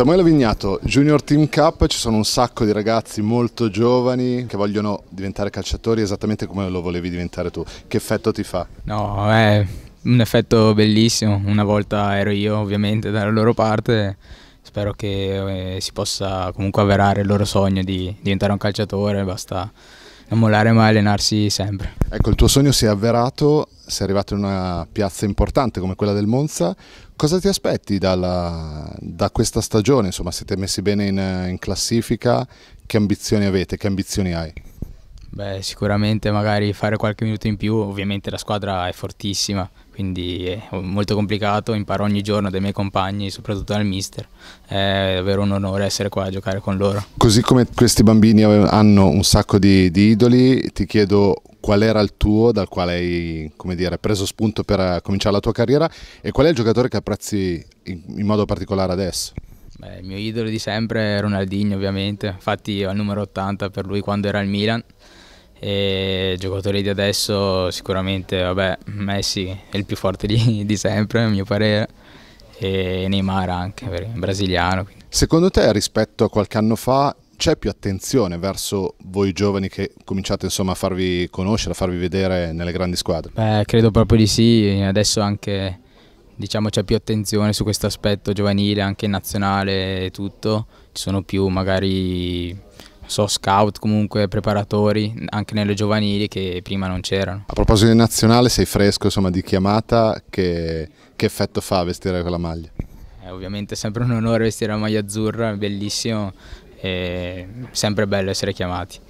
Samuele Vignato, Junior Team Cup, ci sono un sacco di ragazzi molto giovani che vogliono diventare calciatori esattamente come lo volevi diventare tu. Che effetto ti fa? No, è un effetto bellissimo. Una volta ero io ovviamente dalla loro parte. Spero che eh, si possa comunque avverare il loro sogno di diventare un calciatore, basta non mollare mai, allenarsi sempre. Ecco, il tuo sogno si è avverato sei arrivato in una piazza importante come quella del Monza, cosa ti aspetti dalla, da questa stagione? Insomma, siete messi bene in, in classifica, che ambizioni avete, che ambizioni hai? Beh, sicuramente magari fare qualche minuto in più, ovviamente la squadra è fortissima, quindi è molto complicato, imparo ogni giorno dai miei compagni, soprattutto dal mister, è davvero un onore essere qua a giocare con loro. Così come questi bambini hanno un sacco di, di idoli, ti chiedo qual era il tuo dal quale hai dire, preso spunto per eh, cominciare la tua carriera e qual è il giocatore che apprezzi in, in modo particolare adesso? Beh, il mio idolo di sempre è Ronaldinho ovviamente, infatti ho il numero 80 per lui quando era al Milan e giocatore di adesso sicuramente vabbè, Messi è il più forte di, di sempre a mio parere e Neymar anche, brasiliano. Quindi. Secondo te rispetto a qualche anno fa c'è più attenzione verso voi giovani che cominciate insomma a farvi conoscere, a farvi vedere nelle grandi squadre? Beh, credo proprio di sì, adesso anche diciamo c'è più attenzione su questo aspetto giovanile, anche nazionale e tutto, ci sono più magari so, scout comunque preparatori anche nelle giovanili che prima non c'erano. A proposito di nazionale, sei fresco insomma di chiamata, che, che effetto fa vestire quella maglia? Eh, è ovviamente sempre un onore vestire la maglia azzurra, bellissimo, e sempre bello essere chiamati.